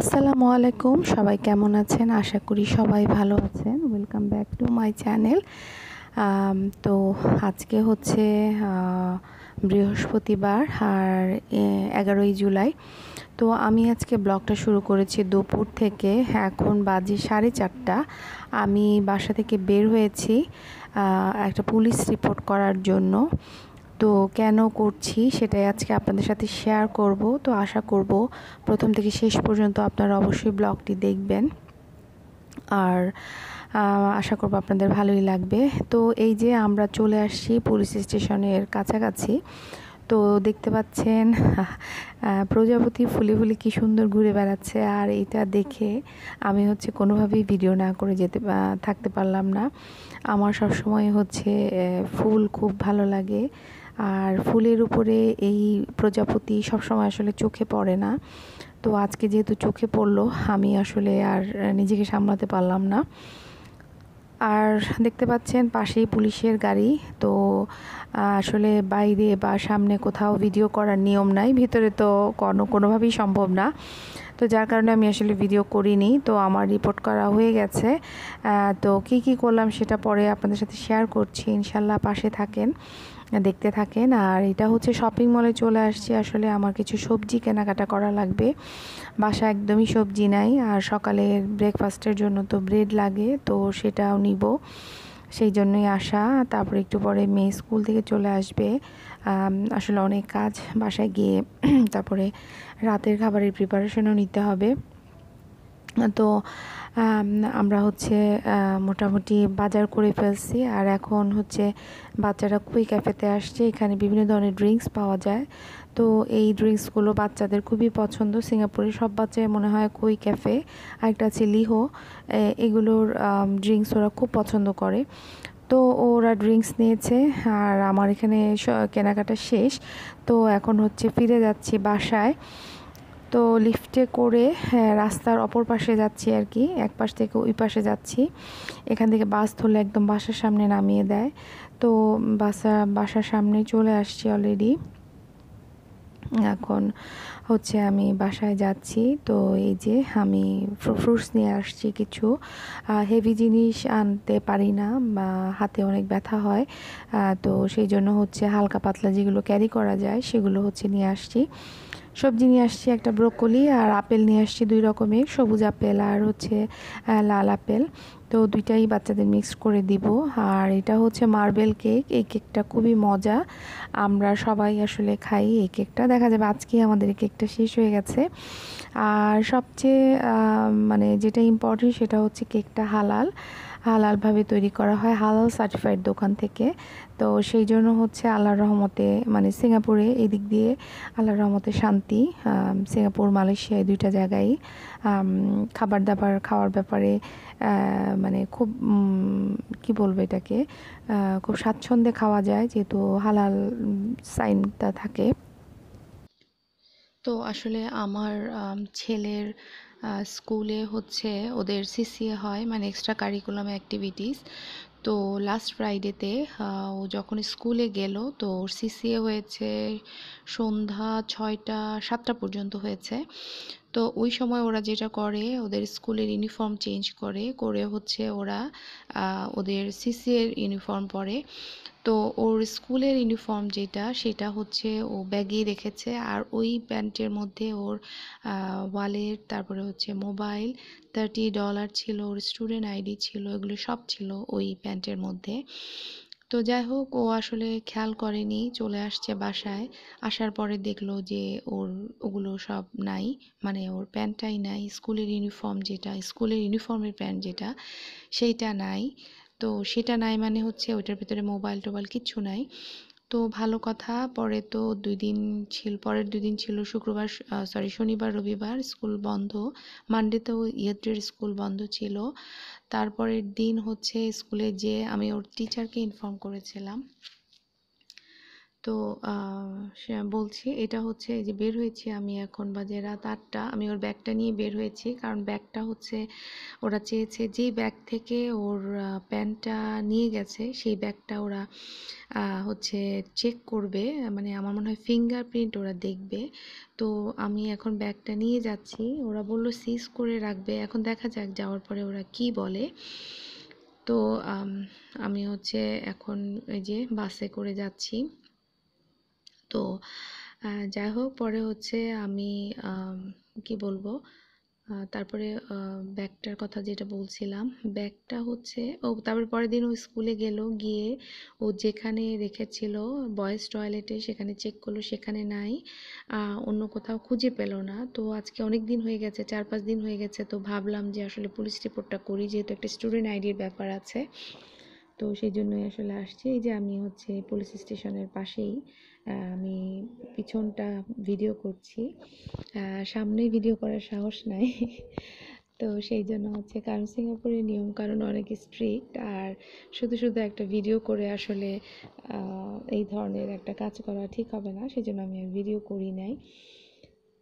আসসালামু আলাইকুম সবাই কেমন আছেন আশা করি সবাই ভালো আছেন welcome back to my channel তো আজকে হচ্ছে বৃহস্পতিবার আর এগারোই জুলাই তো আমি আজকে ব্লগটা শুরু করেছি দুপুর থেকে এখন বাজে সাড়ে চারটা আমি বাসা থেকে বের হয়েছি একটা পুলিশ রিপোর্ট করার জন্য তো কেন করছি সেটাই আজকে আপনাদের সাথে শেয়ার করব তো আশা করব প্রথম থেকে শেষ পর্যন্ত আপনারা অবশ্যই ব্লগটি দেখবেন আর আশা করব আপনাদের ভালোই লাগবে তো এই যে আমরা চলে আসছি পুলিশ স্টেশনের কাছাকাছি তো দেখতে পাচ্ছেন প্রজাপতি ফুলে ফুলে কি সুন্দর ঘুরে বেড়াচ্ছে আর এটা দেখে আমি হচ্ছে কোনোভাবেই ভিডিও না করে যেতে থাকতে পারলাম না আমার সবসময় হচ্ছে ফুল খুব ভালো লাগে আর ফুলের উপরে এই প্রজাপতি সবসময় আসলে চোখে পড়ে না তো আজকে যেহেতু চোখে পড়লো আমি আসলে আর নিজেকে সামলাতে পারলাম না আর দেখতে পাচ্ছেন পাশেই পুলিশের গাড়ি তো আসলে বাইরে বা সামনে কোথাও ভিডিও করার নিয়ম নাই ভিতরে তো কোনো কোনোভাবেই সম্ভব না তো যার কারণে আমি আসলে ভিডিও করিনি তো আমার রিপোর্ট করা হয়ে গেছে তো কি কি করলাম সেটা পরে আপনাদের সাথে শেয়ার করছি ইনশাল্লাহ পাশে থাকেন দেখতে থাকেন আর এটা হচ্ছে শপিং মলে চলে আসছি আসলে আমার কিছু সবজি কেনাকাটা করা লাগবে বাসা একদমই সবজি নাই আর সকালে ব্রেকফাস্টের জন্য তো ব্রেড লাগে তো সেটাও নিব সেই জন্যই আসা তারপর একটু পরে মেয়ে স্কুল থেকে চলে আসবে আসলে অনেক কাজ বাসায় গিয়ে তারপরে রাতের খাবারের প্রিপারেশনও নিতে হবে তো আমরা হচ্ছে মোটামুটি বাজার করে ফেলছি আর এখন হচ্ছে বাচ্চারা কুই ক্যাফেতে আসছে এখানে বিভিন্ন ধরনের ড্রিঙ্কস পাওয়া যায় তো এই ড্রিঙ্কসগুলো বাচ্চাদের খুবই পছন্দ সিঙ্গাপুরে সব বাচ্চায় মনে হয় কুই ক্যাফে আর একটা আছে লিহো এগুলোর ড্রিঙ্কস ওরা খুব পছন্দ করে তো ওরা ড্রিঙ্কস নিয়েছে আর আমার এখানে কেনাকাটা শেষ তো এখন হচ্ছে ফিরে যাচ্ছি বাসায় তো লিফটে করে হ্যাঁ, রাস্তার অপর পাশে যাচ্ছি আর কি এক পাশ থেকে ওই পাশে যাচ্ছি এখান থেকে বাস ধরলে একদম বাসার সামনে নামিয়ে দেয় তো বাসা বাসার সামনে চলে আসছি অলরেডি এখন হচ্ছে আমি বাসায় যাচ্ছি তো এই যে আমি ফ্রুটস নিয়ে আসছি কিছু হেভি জিনিস আনতে পারি না বা হাতে অনেক ব্যথা হয় তো সেই জন্য হচ্ছে হালকা পাতলা যেগুলো ক্যারি করা যায় সেগুলো হচ্ছে নিয়ে আসছি সবজি নিয়ে আসছি একটা ব্রোকলি আর আপেল নিয়ে আসছি দুই রকমের সবুজ আপেল আর হচ্ছে লাল আপেল তো দুইটাই বাচ্চাদের মিক্স করে দিব আর এটা হচ্ছে মার্বেল কেক এই কেকটা খুবই মজা আমরা সবাই আসলে খাই এই কেকটা দেখা যাবে আজকে আমাদের এই কেকটা শেষ হয়ে গেছে আর সবচেয়ে মানে যেটা ইম্পর্টেন্ট সেটা হচ্ছে কেকটা হালাল হালালভাবে তৈরি করা হয় হালাল সার্টিফাইড দোকান থেকে তো সেই জন্য হচ্ছে আল্লাহর রহমতে মানে সিঙ্গাপুরে এদিক দিয়ে আল্লাহর রহমতে শান্তি সিঙ্গাপুর মালয়েশিয়া দুইটা জায়গায় খাবার দাবার খাওয়ার ব্যাপারে মানে খুব কি বলবো এটাকে খুব স্বাচ্ছন্দ্যে খাওয়া যায় যেহেতু হালাল সাইনটা থাকে তো আসলে আমার ছেলের স্কুলে হচ্ছে ওদের C C A extra curricular activities তো লাস্ট ফ্রাইডেতে ও যখন স্কুলে গেল তো ওর সিসিএ হয়েছে সন্ধ্যা ছয়টা সাতটা পর্যন্ত হয়েছে তো ওই সময় ওরা যেটা করে ওদের স্কুলের ইউনিফর্ম চেঞ্জ করে করে হচ্ছে ওরা ওদের সিসিএর ইউনিফর্ম পরে তো ওর স্কুলের ইউনিফর্ম যেটা সেটা হচ্ছে ও ব্যাগেই রেখেছে আর ওই প্যান্টের মধ্যে ওর ওয়ালেট তারপরে হচ্ছে মোবাইল থার্টি ডলার ছিল ওর স্টুডেন্ট আইডি ছিল এগুলো সব ছিল ওই প্যান্টের মধ্যে তো যাই হোক ও আসলে খেয়াল করেনি চলে আসছে বাসায় আসার পরে দেখলো যে ওর ওগুলো সব নাই মানে ওর প্যান্টটাই নাই স্কুলের ইউনিফর্ম যেটা স্কুলের ইউনিফর্মের প্যান্ট যেটা সেইটা নাই তো সেটা নাই মানে হচ্ছে ওইটার ভিতরে মোবাইল টোবাইল কিচ্ছু নাই তো ভালো কথা পরে তো দুই দিন ছিল পরের দুই দিন ছিল শুক্রবার সরি শনিবার রবিবার স্কুল বন্ধ তো ইয়াত্রীর স্কুল বন্ধ ছিল তারপরের দিন হচ্ছে স্কুলে যে আমি ওর টিচারকে ইনফর্ম করেছিলাম তো সে বলছি এটা হচ্ছে এই যে বের হয়েছি আমি এখন বাজে রাত আটটা আমি ওর ব্যাগটা নিয়ে বের হয়েছি কারণ ব্যাগটা হচ্ছে ওরা চেয়েছে যেই ব্যাগ থেকে ওর প্যান্টটা নিয়ে গেছে সেই ব্যাগটা ওরা হচ্ছে চেক করবে মানে আমার মনে হয় ফিঙ্গারপ্রিন্ট ওরা দেখবে তো আমি এখন ব্যাগটা নিয়ে যাচ্ছি ওরা বলল সিজ করে রাখবে এখন দেখা যাক যাওয়ার পরে ওরা কি বলে তো আমি হচ্ছে এখন এই যে বাসে করে যাচ্ছি তো যাই হোক পরে হচ্ছে আমি কি বলবো তারপরে ব্যাগটার কথা যেটা বলছিলাম ব্যাগটা হচ্ছে ও তারপর পরের দিন ও স্কুলে গেল গিয়ে ও যেখানে রেখেছিল বয়েজ টয়লেটে সেখানে চেক করলো সেখানে নাই অন্য কোথাও খুঁজে পেল না তো আজকে অনেক দিন হয়ে গেছে চার পাঁচ দিন হয়ে গেছে তো ভাবলাম যে আসলে পুলিশ রিপোর্টটা করি যেহেতু একটা স্টুডেন্ট আইডির ব্যাপার আছে তো সেই জন্যই আসলে আসছি এই যে আমি হচ্ছে পুলিশ স্টেশনের পাশেই আমি পিছনটা ভিডিও করছি সামনে ভিডিও করার সাহস নাই তো সেই জন্য হচ্ছে কারণ সিঙ্গাপুরের নিয়ম কারণ অনেক স্ট্রিক্ট আর শুধু শুধু একটা ভিডিও করে আসলে এই ধরনের একটা কাজ করা ঠিক হবে না সেই জন্য আমি আর ভিডিও করি নাই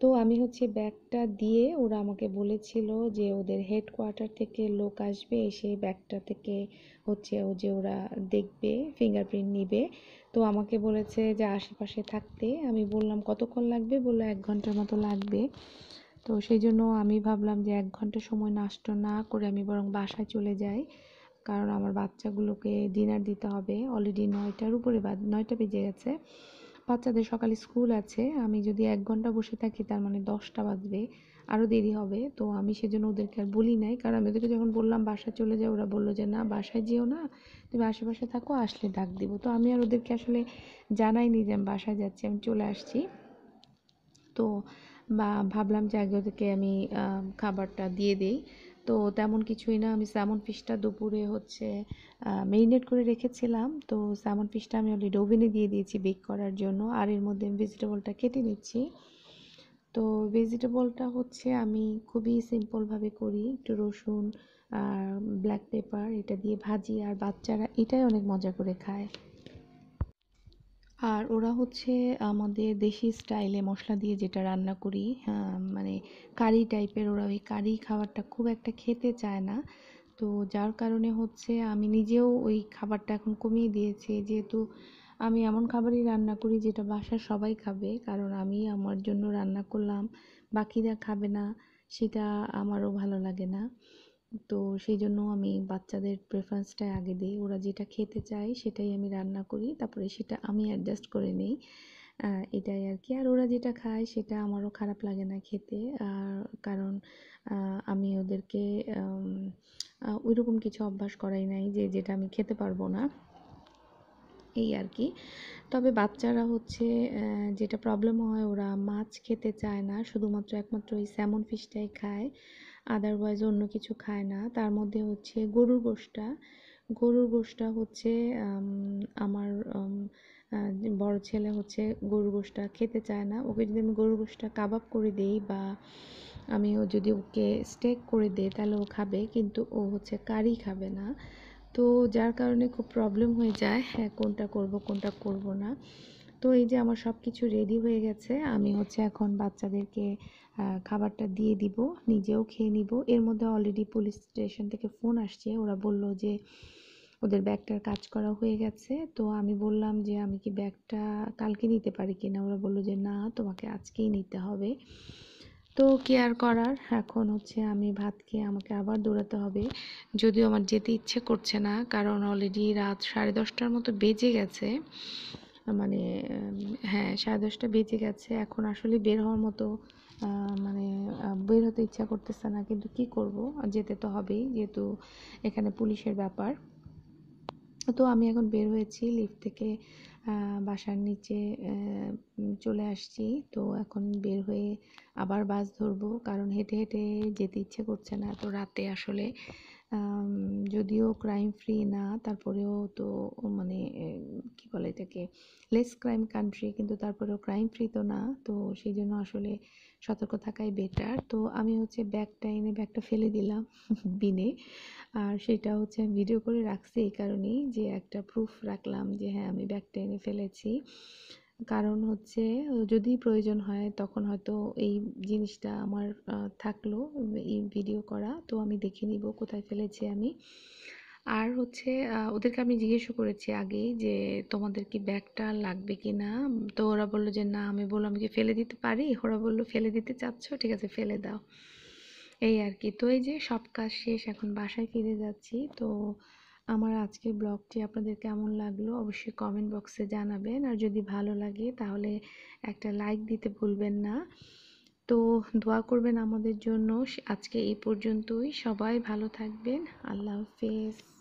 তো আমি হচ্ছে ব্যাগটা দিয়ে ওরা আমাকে বলেছিল যে ওদের হেডকোয়ার্টার থেকে লোক আসবে এসে ব্যাগটা থেকে হচ্ছে ও যে ওরা দেখবে ফিঙ্গারপ্রিন্ট নিবে তো আমাকে বলেছে যে আশেপাশে থাকতে আমি বললাম কতক্ষণ লাগবে বললো এক ঘন্টার মতো লাগবে তো সেই জন্য আমি ভাবলাম যে এক ঘন্টা সময় নষ্ট না করে আমি বরং বাসায় চলে যাই কারণ আমার বাচ্চাগুলোকে ডিনার দিতে হবে অলরেডি নয়টার উপরে নয়টা বেজে গেছে বাচ্চাদের সকালে স্কুল আছে আমি যদি এক ঘন্টা বসে থাকি তার মানে দশটা বাজবে আরও দেরি হবে তো আমি সেজন্য ওদেরকে আর বলি নাই কারণ আমি ওদেরকে যখন বললাম বাসায় চলে যাও ওরা বললো যে না বাসায় যেও না তুমি আশেপাশে থাকো আসলে ডাক দিব তো আমি আর ওদেরকে আসলে জানাইনি যে আমি বাসায় যাচ্ছি আমি চলে আসছি তো বা ভাবলাম যে আগে ওদেরকে আমি খাবারটা দিয়ে দিই তো তেমন কিছুই না আমি স্যামন ফিশটা দুপুরে হচ্ছে মেরিনেট করে রেখেছিলাম তো স্যামন ফিশটা আমি অলরেডি ওভেনে দিয়ে দিয়েছি বেক করার জন্য আর এর মধ্যে আমি ভেজিটেবলটা কেটে নিচ্ছি তো ভেজিটেবলটা হচ্ছে আমি খুবই সিম্পলভাবে করি একটু রসুন আর ব্ল্যাক পেপার এটা দিয়ে ভাজি আর বাচ্চারা এটাই অনেক মজা করে খায় আর ওরা হচ্ছে আমাদের দেশি স্টাইলে মশলা দিয়ে যেটা রান্না করি মানে কারি টাইপের ওরা ওই কারি খাবারটা খুব একটা খেতে চায় না তো যার কারণে হচ্ছে আমি নিজেও ওই খাবারটা এখন কমিয়ে দিয়েছি যেহেতু আমি এমন খাবারই রান্না করি যেটা বাসার সবাই খাবে কারণ আমি আমার জন্য রান্না করলাম বাকিরা খাবে না সেটা আমারও ভালো লাগে না তো সেই জন্য আমি বাচ্চাদের প্রেফারেন্সটাই আগে দিই ওরা যেটা খেতে চায় সেটাই আমি রান্না করি তারপরে সেটা আমি অ্যাডজাস্ট করে নিই এটাই আর কি আর ওরা যেটা খায় সেটা আমারও খারাপ লাগে না খেতে আর কারণ আমি ওদেরকে ওইরকম কিছু অভ্যাস করাই নাই যে যেটা আমি খেতে পারবো না এই আর কি তবে বাচ্চারা হচ্ছে যেটা প্রবলেম হয় ওরা মাছ খেতে চায় না শুধুমাত্র একমাত্র ওই স্যামন ফিশটাই খায় আদারওয়াইজ অন্য কিছু খায় না তার মধ্যে হচ্ছে গরুর গোষ্ঠটা গরুর গোষ্ঠটা হচ্ছে আমার বড় ছেলে হচ্ছে গরুর গোষ্ঠটা খেতে চায় না ওকে যদি আমি গরুর গোষ্ঠটা কাবাব করে দিই বা আমি ও যদি ওকে স্টেক করে দিই তাহলে ও খাবে কিন্তু ও হচ্ছে কারি খাবে না তো যার কারণে খুব প্রবলেম হয়ে যায় হ্যাঁ কোনটা করব কোনটা করব না তো এই যে আমার সব কিছু রেডি হয়ে গেছে আমি হচ্ছে এখন বাচ্চাদেরকে খাবারটা দিয়ে দিব নিজেও খেয়ে নিব এর মধ্যে অলরেডি পুলিশ স্টেশন থেকে ফোন আসছে ওরা বলল যে ওদের ব্যাগটার কাজ করা হয়ে গেছে তো আমি বললাম যে আমি কি ব্যাগটা কালকে নিতে পারি কিনা ওরা বললো যে না তোমাকে আজকেই নিতে হবে তো কেয়ার করার এখন হচ্ছে আমি ভাত খেয়ে আমাকে আবার দৌড়াতে হবে যদিও আমার যেতে ইচ্ছে করছে না কারণ অলরেডি রাত সাড়ে দশটার মতো বেজে গেছে মানে হ্যাঁ সাড়ে দশটা বেজে গেছে এখন আসলে বের হওয়ার মতো মানে বের হতে ইচ্ছা করতেছে না কিন্তু কি করব যেতে তো হবেই যেহেতু এখানে পুলিশের ব্যাপার তো আমি এখন বের হয়েছি লিফট থেকে বাসার নিচে চলে আসছি তো এখন বের হয়ে আবার বাস ধরবো কারণ হেঁটে হেঁটে যেতে ইচ্ছে করছে না এত রাতে আসলে যদিও ক্রাইম ফ্রি না তারপরেও তো মানে কি বলে এটাকে লেস ক্রাইম কান্ট্রি কিন্তু তারপরেও ক্রাইম ফ্রি তো না তো সেই জন্য আসলে সতর্ক থাকাই বেটার তো আমি হচ্ছে ব্যাগটা এনে ব্যাগটা ফেলে দিলাম বিনে আর সেটা হচ্ছে আমি ভিডিও করে রাখছি এই কারণেই যে একটা প্রুফ রাখলাম যে হ্যাঁ আমি ব্যাগটা এনে ফেলেছি কারণ হচ্ছে যদি প্রয়োজন হয় তখন হয়তো এই জিনিসটা আমার থাকলো এই ভিডিও করা তো আমি দেখে নিব কোথায় ফেলেছি আমি আর হচ্ছে ওদেরকে আমি জিজ্ঞেসও করেছি আগেই যে তোমাদের কি ব্যাগটা লাগবে কি না তো ওরা বললো যে না আমি বললাম যে ফেলে দিতে পারি ওরা বললো ফেলে দিতে চাচ্ছ ঠিক আছে ফেলে দাও এই আর কি তো এই যে সব কাজ শেষ এখন বাসায় ফিরে যাচ্ছি তো আমার আজকের ব্লগটি আপনাদের কেমন লাগলো অবশ্যই কমেন্ট বক্সে জানাবেন আর যদি ভালো লাগে তাহলে একটা লাইক দিতে ভুলবেন না তো দোয়া করবেন আমাদের জন্য আজকে এই পর্যন্তই সবাই ভালো থাকবেন আল্লাহ হাফিজ